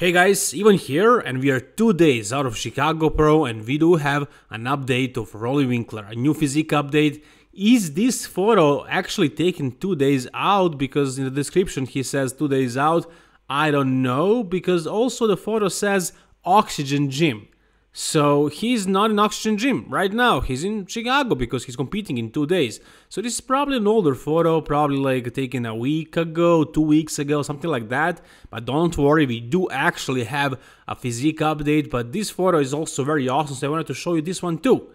Hey guys, even here and we are two days out of Chicago Pro and we do have an update of Rolly Winkler, a new physique update. Is this photo actually taken two days out because in the description he says two days out? I don't know because also the photo says Oxygen Gym. So he's not in Oxygen Gym right now. He's in Chicago because he's competing in two days. So this is probably an older photo, probably like taken a week ago, two weeks ago, something like that. But don't worry, we do actually have a physique update. But this photo is also very awesome, so I wanted to show you this one too.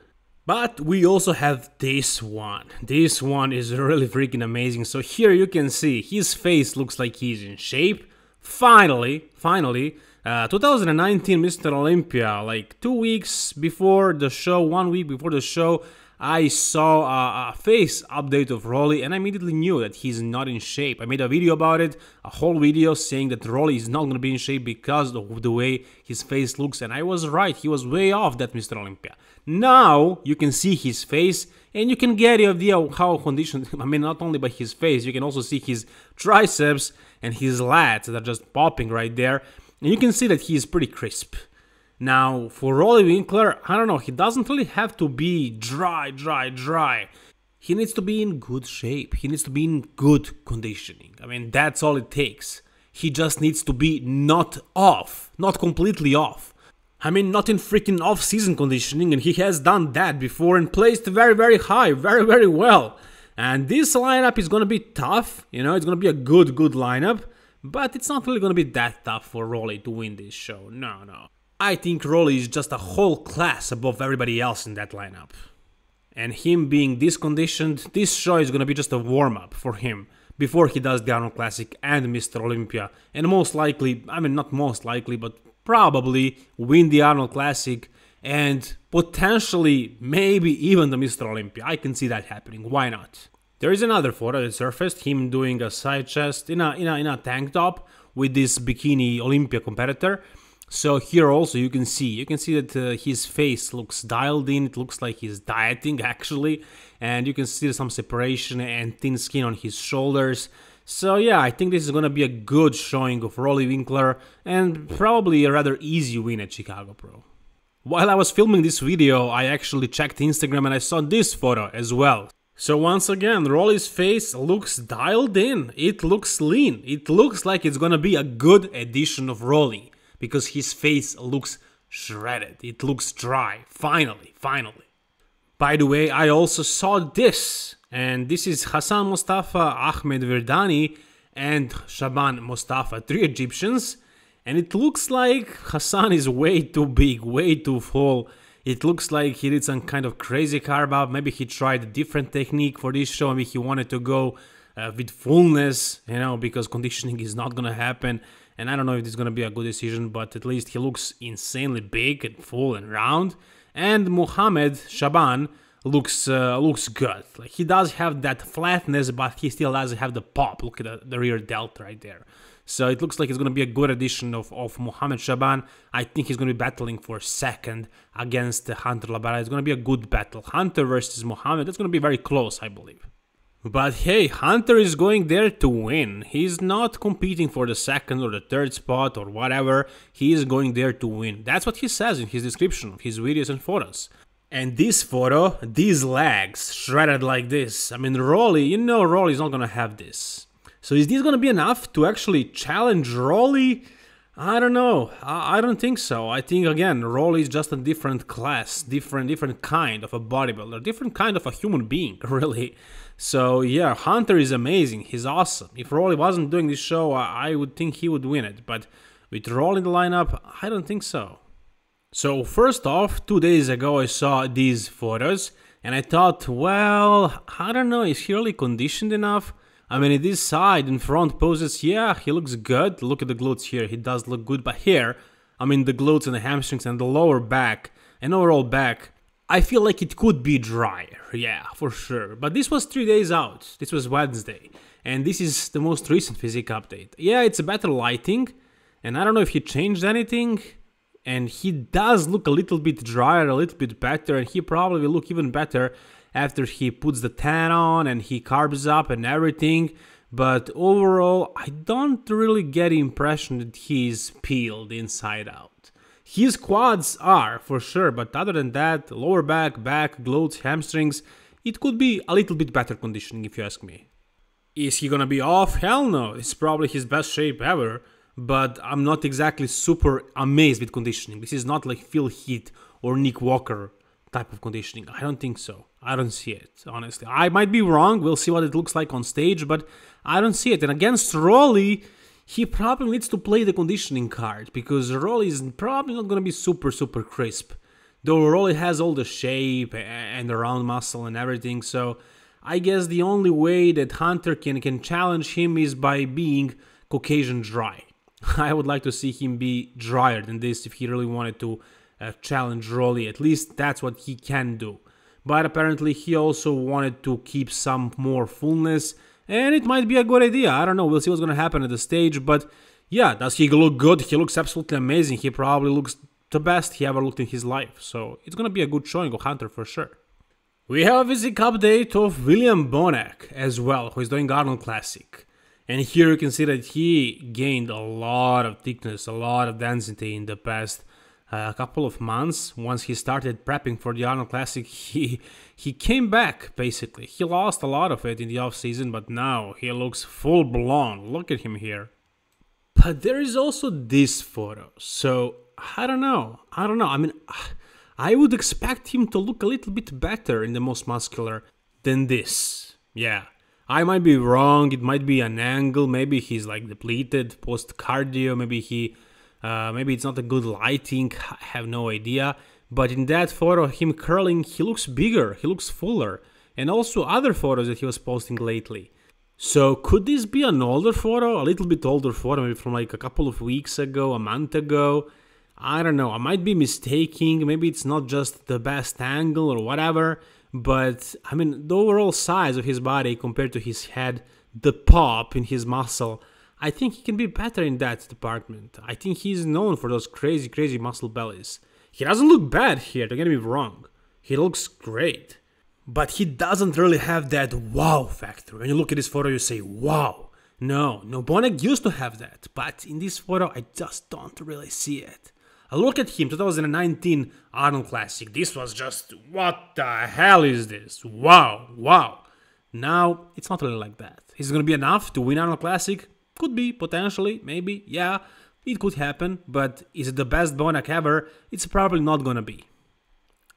But we also have this one. This one is really freaking amazing. So here you can see his face looks like he's in shape. Finally, finally, uh, 2019 Mr. Olympia, like two weeks before the show, one week before the show, I saw a, a, face update of Rolly and I immediately knew that he's not in shape. I made a video about it, a whole video saying that Rolly is not going to be in shape because of the way his face looks and I was right, he was way off that Mr. Olympia. Now you can see his face and you can get the idea of how conditioned, I mean not only by his face, you can also see his triceps and his lats that are just popping right there and you can see that he is pretty crisp. Now, for Rolly Winkler, I don't know, he doesn't really have to be dry, dry, dry. He needs to be in good shape. He needs to be in good conditioning. I mean, that's all it takes. He just needs to be not off, not completely off. I mean, not in freaking off season conditioning, and he has done that before and placed very, very high, very, very well. And this lineup is gonna be tough, you know, it's gonna be a good, good lineup. But it's not really gonna be that tough for Rolly to win this show, no, no. I think Rolly is just a whole class above everybody else in that lineup. And him being this conditioned, this show is gonna be just a warm up for him before he does the Arnold Classic and Mr. Olympia. And most likely, I mean, not most likely, but probably win the Arnold Classic and potentially maybe even the Mr. Olympia. I can see that happening. Why not? There is another photo that surfaced, him doing a side chest in a, in a, in a tank top with this bikini Olympia competitor. So here also you can see, you can see that uh, his face looks dialed in, it looks like he's dieting actually, and you can see some separation and thin skin on his shoulders. So yeah, I think this is gonna be a good showing of Rolly Winkler and probably a rather easy win at Chicago Pro. While I was filming this video, I actually checked Instagram and I saw this photo as well. So once again, Rolly's face looks dialed in, it looks lean, it looks like it's gonna be a good edition of Rolly, because his face looks shredded, it looks dry, finally, finally. By the way, I also saw this, and this is Hassan Mustafa, Ahmed Verdani, and Shaban Mustafa, three Egyptians, and it looks like Hassan is way too big, way too full, it looks like he did some kind of crazy carve out. Maybe he tried a different technique for this show. Maybe he wanted to go uh, with fullness, you know, because conditioning is not going to happen. And I don't know if it's going to be a good decision, but at least he looks insanely big and full and round. And Muhammad Shaban looks uh, looks good. Like he does have that flatness, but he still does have the pop. Look at the, the rear delt right there. So it looks like it's going to be a good addition of, of Mohamed Shaban. I think he's going to be battling for second against Hunter Labara. It's going to be a good battle. Hunter versus Mohamed. That's going to be very close, I believe. But hey, Hunter is going there to win. He's not competing for the second or the third spot or whatever. He is going there to win. That's what he says in his description of his videos and photos. And this photo, these legs shredded like this. I mean, Rolly, you know Rolly's not gonna have this. So is this gonna be enough to actually challenge Rolly? I don't know. I, I don't think so. I think again, Rolly is just a different class, different, different kind of a bodybuilder, different kind of a human being, really. So yeah, Hunter is amazing. He's awesome. If Rolly wasn't doing this show, I, I would think he would win it. But with Rolly in the lineup, I don't think so. So first off, two days ago I saw these photos and I thought, well, I don't know, is he really conditioned enough? I mean, this side in front poses, yeah, he looks good. Look at the glutes here, he does look good, but here, I mean, the glutes and the hamstrings and the lower back and overall back, I feel like it could be drier, yeah, for sure. But this was three days out, this was Wednesday, and this is the most recent physique update. Yeah, it's a better lighting, and I don't know if he changed anything and he does look a little bit drier, a little bit better, and he probably will look even better after he puts the tan on and he carbs up and everything. But overall, I don't really get the impression that he's peeled inside out. His quads are, for sure, but other than that, lower back, back, glutes, hamstrings, it could be a little bit better conditioning if you ask me. Is he gonna be off? Hell no, it's probably his best shape ever but I'm not exactly super amazed with conditioning. This is not like Phil Heath or Nick Walker type of conditioning. I don't think so. I don't see it, honestly. I might be wrong. We'll see what it looks like on stage, but I don't see it. And against Rolly, he probably needs to play the conditioning card because Rolly is probably not going to be super, super crisp. Though Rolly has all the shape and the round muscle and everything, so I guess the only way that Hunter can, can challenge him is by being Caucasian dry. I would like to see him be drier than this if he really wanted to uh, challenge Rolly. At least that's what he can do. But apparently he also wanted to keep some more fullness. And it might be a good idea. I don't know. We'll see what's going to happen at the stage. But yeah, does he look good? He looks absolutely amazing. He probably looks the best he ever looked in his life. So it's going to be a good showing of Hunter for sure. We have a physique update of William Bonac as well, who is doing Arnold Classic. And here you can see that he gained a lot of thickness, a lot of density in the past uh, couple of months. Once he started prepping for the Arnold Classic, he he came back basically. He lost a lot of it in the off season, but now he looks full blown. Look at him here. But there is also this photo. So I don't know. I don't know. I mean, I would expect him to look a little bit better in the most muscular than this. Yeah, I might be wrong. It might be an angle. Maybe he's like depleted post cardio. Maybe he, uh, maybe it's not a good lighting. I have no idea. But in that photo, him curling, he looks bigger. He looks fuller. And also other photos that he was posting lately. So could this be an older photo, a little bit older photo, maybe from like a couple of weeks ago, a month ago? I don't know. I might be mistaking. Maybe it's not just the best angle or whatever. But I mean, the overall size of his body compared to his head, the pop in his muscle, I think he can be better in that department. I think he's known for those crazy, crazy muscle bellies. He doesn't look bad here, don't get me wrong. He looks great. But he doesn't really have that wow factor. When you look at this photo, you say, wow. No, Nobonek used to have that, but in this photo, I just don't really see it. I look at him, 2019 Arnold Classic. This was just, what the hell is this? Wow, wow. Now, it's not really like that. Is it going to be enough to win Arnold Classic? Could be, potentially, maybe, yeah. It could happen, but is it the best Bonac ever? It's probably not going to be.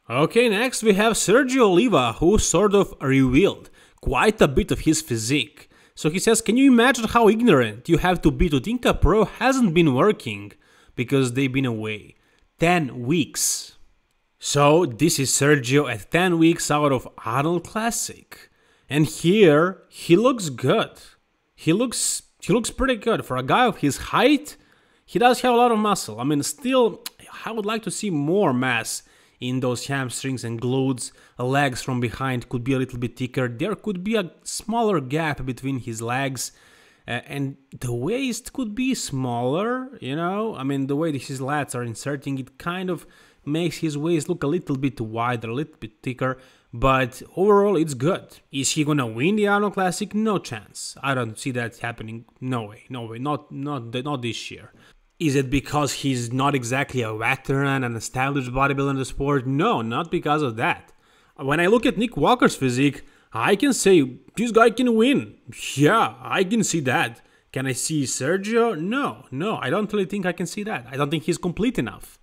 Okay, next we have Sergio Oliva, who sort of revealed quite a bit of his physique. So he says, can you imagine how ignorant you have to be to think a pro hasn't been working? because they've been away. 10 weeks. So this is Sergio at 10 weeks out of Arnold Classic. And here he looks good. He looks he looks pretty good for a guy of his height. He does have a lot of muscle. I mean, still I would like to see more mass in those hamstrings and glutes. Legs from behind could be a little bit thicker. There could be a smaller gap between his legs uh, and the waist could be smaller, you know? I mean, the way his lats are inserting, it kind of makes his waist look a little bit wider, a little bit thicker, but overall it's good. Is he gonna win the Arnold Classic? No chance. I don't see that happening. No way, no way, not not not this year. Is it because he's not exactly a veteran and established bodybuilder in the sport? No, not because of that. When I look at Nick Walker's physique, I can say this guy can win. Yeah, I can see that. Can I see Sergio? No, no, I don't really think I can see that. I don't think he's complete enough.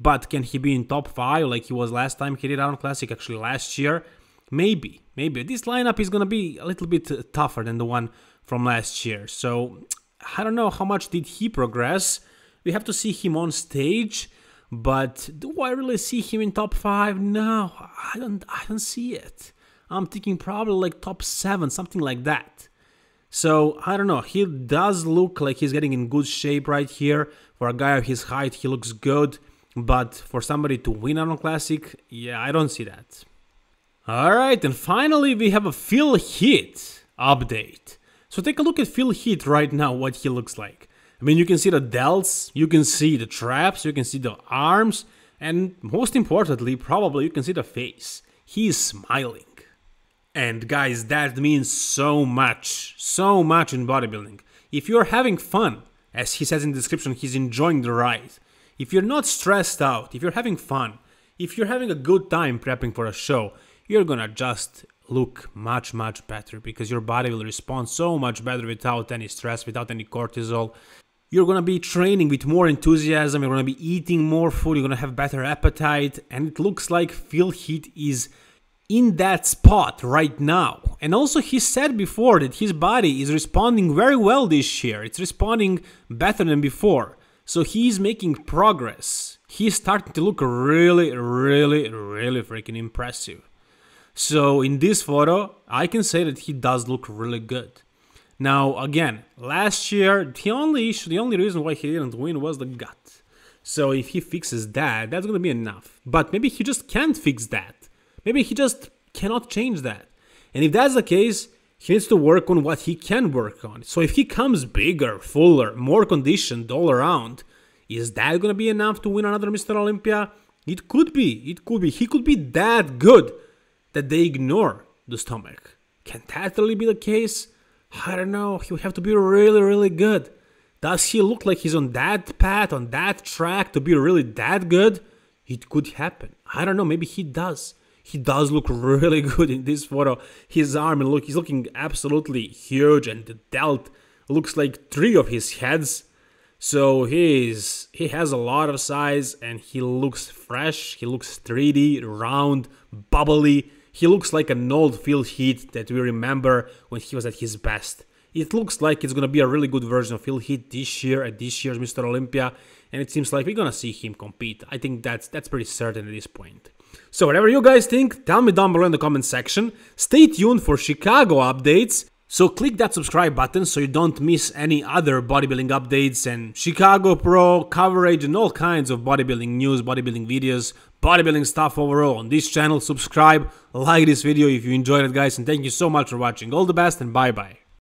But can he be in top five like he was last time he did Iron Classic actually last year? Maybe, maybe. This lineup is gonna be a little bit uh, tougher than the one from last year. So I don't know how much did he progress. We have to see him on stage, but do I really see him in top five? No, I don't. I don't see it. I'm thinking probably like top seven, something like that. So I don't know. He does look like he's getting in good shape right here. For a guy of his height, he looks good. But for somebody to win on a classic, yeah, I don't see that. Alright, and finally we have a Phil Heat update. So take a look at Phil Heat right now, what he looks like. I mean, you can see the delts, you can see the traps, you can see the arms, and most importantly, probably you can see the face. He is smiling. And guys, that means so much, so much in bodybuilding. If you're having fun, as he says in the description, he's enjoying the ride. If you're not stressed out, if you're having fun, if you're having a good time prepping for a show, you're gonna just look much, much better because your body will respond so much better without any stress, without any cortisol. You're gonna be training with more enthusiasm, you're gonna be eating more food, you're gonna have better appetite, and it looks like Feel Heat is in that spot right now. And also, he said before that his body is responding very well this year, it's responding better than before. So he's making progress. He's starting to look really, really, really freaking impressive. So in this photo, I can say that he does look really good. Now, again, last year, the only issue, the only reason why he didn't win was the gut. So if he fixes that, that's gonna be enough. But maybe he just can't fix that. Maybe he just cannot change that. And if that's the case, he needs to work on what he can work on. So if he comes bigger, fuller, more conditioned all around, is that going to be enough to win another Mr. Olympia? It could be. It could be. He could be that good that they ignore the stomach. Can that really be the case? I don't know. He would have to be really, really good. Does he look like he's on that path, on that track to be really that good? It could happen. I don't know. Maybe he does. He does look really good in this photo. His arm, look, he's looking absolutely huge, and the delt looks like three of his heads. So he's he has a lot of size, and he looks fresh. He looks 3D, round, bubbly. He looks like an old field heat that we remember when he was at his best. It looks like it's going to be a really good version of Hill Heat this year at this year's Mr. Olympia, and it seems like we're going to see him compete. I think that's that's pretty certain at this point. So whatever you guys think, tell me down below in the comment section. Stay tuned for Chicago updates. So click that subscribe button so you don't miss any other bodybuilding updates and Chicago Pro coverage and all kinds of bodybuilding news, bodybuilding videos, bodybuilding stuff overall on this channel. Subscribe, like this video if you enjoyed it guys and thank you so much for watching. All the best and bye bye.